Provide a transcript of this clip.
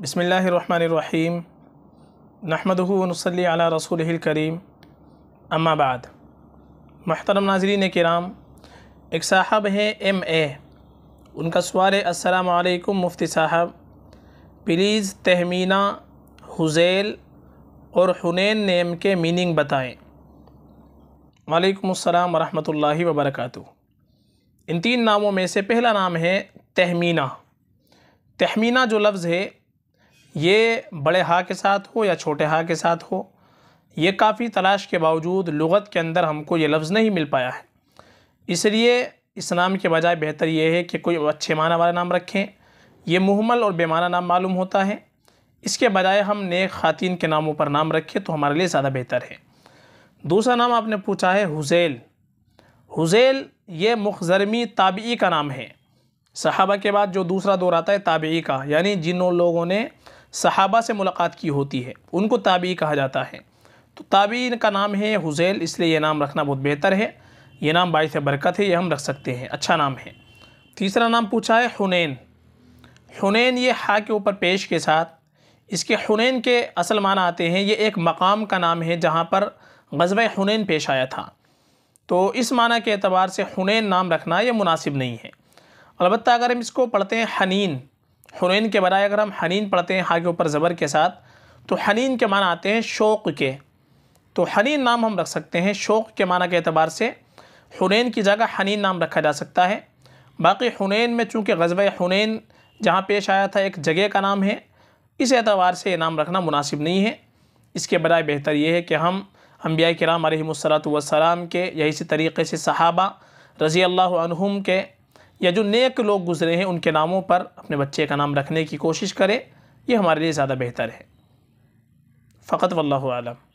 बसमीम नहमदनसली अला रसूल करीम अम्माबाद महतरम नाजरीन कराम एक साहब हैं एम ए उनका सवाल असलकम मुफ्ती साहब प्लीज़ तहमीना हुज़ैल और हुनैन नेम के मीनिंग बताएँ वालेकुम अस्सलाम वरहमतुल्लाहि वबरकातु इन तीन नामों में से पहला नाम है तहमीना तहमीना जो लफ्ज़ है ये बड़े हा के साथ हो या छोटे हा के साथ हो ये काफ़ी तलाश के बावजूद लगत के अंदर हमको ये लफ्ज़ नहीं मिल पाया है इसलिए इस नाम के बजाय बेहतर ये है कि कोई अच्छे माना वाला नाम रखें ये मुहमल और बेमाना नाम मालूम होता है इसके बजाय हम नेक ख़ातिन के नामों पर नाम रखें तो हमारे लिए ज़्यादा बेहतर है दूसरा नाम आपने पूछा है हुज़ैल हुज़ैल ये मुखजरमी ताबी का नाम है सहाबा के बाद जो दूसरा दौर आता है ताबी का यानी जिन लोगों ने सहाबा से मुलाकात की होती है उनको ताबी कहा जाता है तो ताबी का नाम है हुज़ैल इसलिए यह नाम रखना बहुत बेहतर है ये नाम बायस बरकत है यह हम रख सकते हैं अच्छा नाम है तीसरा नाम पूछा है हुनैन हुनैन ये हा के ऊपर पेश के साथ इसके हुनैन के असल माना आते हैं ये एक मकाम का नाम है जहाँ पर गजब हुनैन पेश आया था तो इस माना के अतबार से हुनैन नाम रखना ये मुनासिब नहीं है अलबत्त अगर हम इसको पढ़ते हैं हनीन हुरैन के बजाय अगर हम हनीन पढ़ते हैं हा के ऊपर ज़बर के साथ तो हनीन के माना आते हैं शौक़ के तो हनीन नाम हम रख सकते हैं शौक़ के माना के अतबार से हुनैन की जगह हनीन नाम रखा जा सकता है बाकी हुनैन में चूँकि गजब हुनैन जहाँ पेश आया था एक जगह का नाम है इस एतबार से ये नाम रखना मुनासिब नहीं है इसके बजाय बेहतर ये है कि हम अम्बिया कराम आलमसलात वसलाम के यही इसी तरीके से सहाबा रज़ी अल्लाह के या जो नेक लोग गुजरे हैं उनके नामों पर अपने बच्चे का नाम रखने की कोशिश करें यह हमारे लिए ज़्यादा बेहतर है फ़कत वल्लम